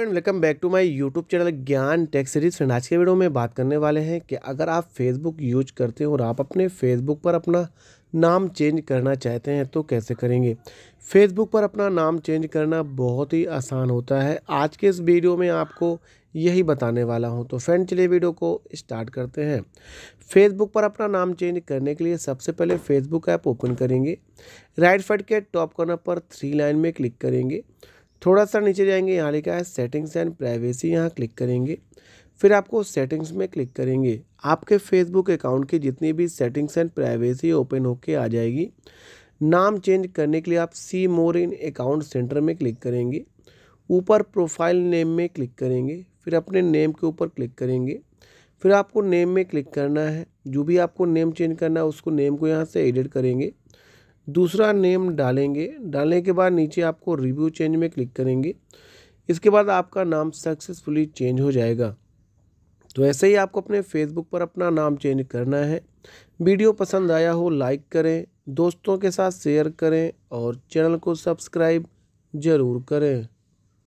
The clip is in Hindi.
friend welcome back to my YouTube channel Gyan tech series friend आज के वीडियो में बात करने वाले हैं कि अगर आप फेसबुक यूज करते हो और आप अपने फेसबुक पर अपना नाम चेंज करना चाहते हैं तो कैसे करेंगे फेसबुक पर अपना नाम चेंज करना बहुत ही आसान होता है आज के इस वीडियो में आपको यही बताने वाला हूँ तो फ्रेंड चलिए वीडियो को स्टार्ट करते हैं फेसबुक पर अपना नाम चेंज करने के लिए सबसे पहले फेसबुक ऐप ओपन करेंगे राइट साइड के टॉप कॉर्नर पर थ्री लाइन में क्लिक करेंगे थोड़ा सा नीचे जाएंगे यहाँ लिखा है सेटिंग्स एंड प्राइवेसी यहाँ क्लिक करेंगे फिर आपको सेटिंग्स में क्लिक करेंगे आपके फेसबुक अकाउंट की जितनी भी सेटिंग्स एंड प्राइवेसी ओपन होके आ जाएगी नाम चेंज करने के लिए आप see more in account centre में क्लिक करेंगे ऊपर प्रोफाइल नेम में क्लिक करेंगे फिर अपने नेम के ऊपर क्लिक करेंगे फिर आपको नेम में क्लिक करना है जो भी आपको नेम चेंज करना है उसको नेम को यहाँ से एडिट करेंगे दूसरा नेम डालेंगे डालने के बाद नीचे आपको रिव्यू चेंज में क्लिक करेंगे इसके बाद आपका नाम सक्सेसफुली चेंज हो जाएगा तो ऐसे ही आपको अपने फेसबुक पर अपना नाम चेंज करना है वीडियो पसंद आया हो लाइक करें दोस्तों के साथ शेयर करें और चैनल को सब्सक्राइब ज़रूर करें